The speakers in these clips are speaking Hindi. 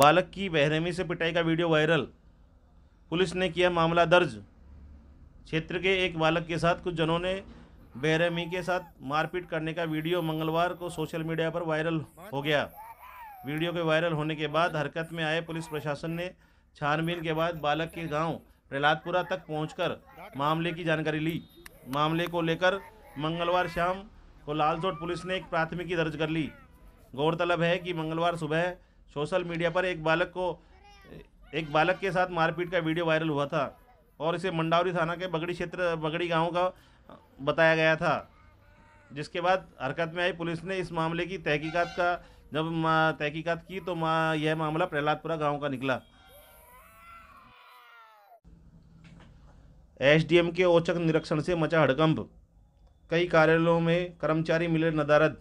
बालक की बहरहमी से पिटाई का वीडियो वायरल पुलिस ने किया मामला दर्ज क्षेत्र के एक बालक के साथ कुछ जनों ने बहरहमी के साथ मारपीट करने का वीडियो मंगलवार को सोशल मीडिया पर वायरल हो गया वीडियो के वायरल होने के बाद हरकत में आए पुलिस प्रशासन ने छानबीन के बाद बालक के गांव प्रहलादपुरा तक पहुंचकर मामले की जानकारी ली मामले को लेकर मंगलवार शाम को लालचोट पुलिस ने एक प्राथमिकी दर्ज कर ली गौरतलब है कि मंगलवार सुबह सोशल मीडिया पर एक बालक को एक बालक के साथ मारपीट का वीडियो वायरल हुआ था और इसे मंडावरी थाना के बगड़ी क्षेत्र बगड़ी गांव का बताया गया था जिसके बाद हरकत में आई पुलिस ने इस मामले की तहकीकात का जब तहकीकात की तो मा, यह मामला प्रहलादपुरा गांव का निकला एसडीएम के औचक निरीक्षण से मचा हड़कंप कई कार्यालयों में कर्मचारी मिले नदारद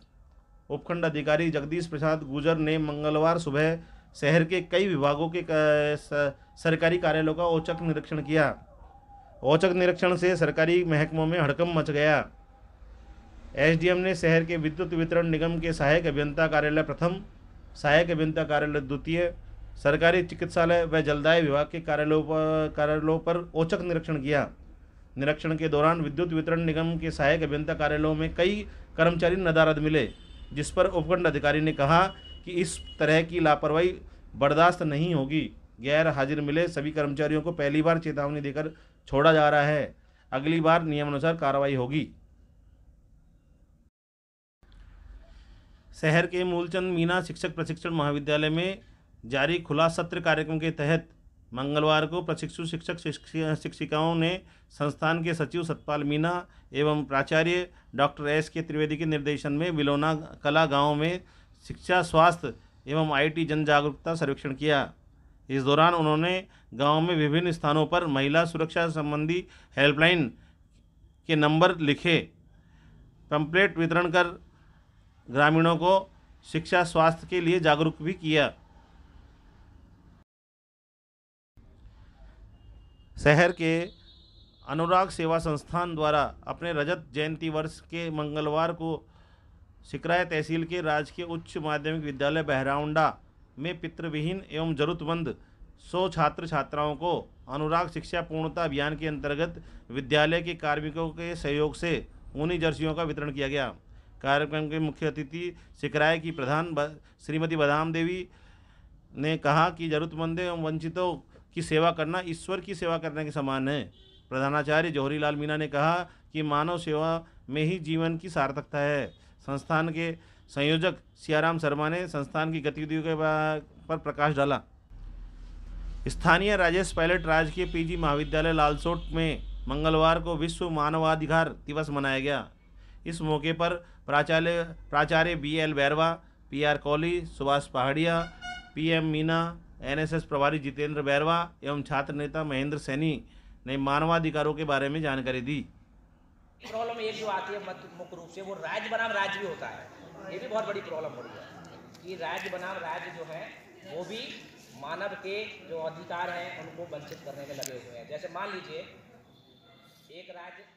उपखंड अधिकारी जगदीश प्रसाद गुजर ने मंगलवार सुबह शहर के कई विभागों के सरकारी कार्यालयों का औचक निरीक्षण किया औचक निरीक्षण से सरकारी महकमों में हड़कम मच गया एसडीएम ने शहर के विद्युत वितरण निगम के सहायक अभियंता कार्यालय प्रथम सहायक अभियंता कार्यालय द्वितीय सरकारी चिकित्सालय व जलदाय विभाग के कार्यालयों पर कार्यालयों पर औचक निरीक्षण किया निरीक्षण के दौरान विद्युत वितरण निगम के सहायक अभियंता कार्यालयों में कई कर्मचारी नदारद मिले जिस पर उपखंड अधिकारी ने कहा कि इस तरह की लापरवाही बर्दाश्त नहीं होगी गैर हाजिर मिले सभी कर्मचारियों को पहली बार चेतावनी देकर छोड़ा जा रहा है अगली बार नियमानुसार कार्रवाई होगी शहर के मूलचंद मीना शिक्षक प्रशिक्षण महाविद्यालय में जारी खुला सत्र कार्यक्रम के तहत मंगलवार को प्रशिक्षु शिक्षक शिक्षिकाओं ने संस्थान के सचिव सतपाल मीना एवं प्राचार्य डॉक्टर एस के त्रिवेदी के निर्देशन में विलोना कला गांव में शिक्षा स्वास्थ्य एवं आईटी जन जागरूकता सर्वेक्षण किया इस दौरान उन्होंने गांव में विभिन्न स्थानों पर महिला सुरक्षा संबंधी हेल्पलाइन के नंबर लिखे पंपलेट वितरण कर ग्रामीणों को शिक्षा स्वास्थ्य के लिए जागरूक भी किया शहर के अनुराग सेवा संस्थान द्वारा अपने रजत जयंती वर्ष के मंगलवार को सिकराय तहसील के राजकीय उच्च माध्यमिक विद्यालय बहराउंडा में पितृविहीन एवं ज़रूरतमंद सौ छात्र छात्राओं को अनुराग शिक्षा पूर्णता अभियान के अंतर्गत विद्यालय के कार्मिकों के सहयोग से ऊनी जर्सियों का वितरण किया गया कार्यक्रम के मुख्य अतिथि सिकराय की प्रधान श्रीमती बदाम देवी ने कहा कि ज़रूरतमंद एवं वंचितों की सेवा करना ईश्वर की सेवा करने के समान है प्रधानाचार्य जौहरी लाल मीना ने कहा कि मानव सेवा में ही जीवन की सार्थकता है संस्थान के संयोजक सियाराम शर्मा ने संस्थान की गतिविधियों के पर प्रकाश डाला स्थानीय राजेश पायलट राज के पीजी महाविद्यालय लालसोट में मंगलवार को विश्व मानवाधिकार दिवस मनाया गया इस मौके पर प्राचार्य प्राचार्य B L Bairwa P R Kohli Subhash Paharia P M Meena NSS प्रभारी जितेंद्र बैरवा एवं छात्र नेता महेंद्र सैनी ने मानवाधिकारों के बारे में जानकारी दी प्रॉब्लम ये जो आती है मुख्य रूप से वो राज्य बनाम राज्य भी होता है ये भी बहुत बड़ी प्रॉब्लम हो रही है कि राज्य बनाम राज्य जो है वो भी मानव के जो अधिकार हैं उनको वंचित करने में लगे हुए हैं जैसे मान लीजिए एक राज्य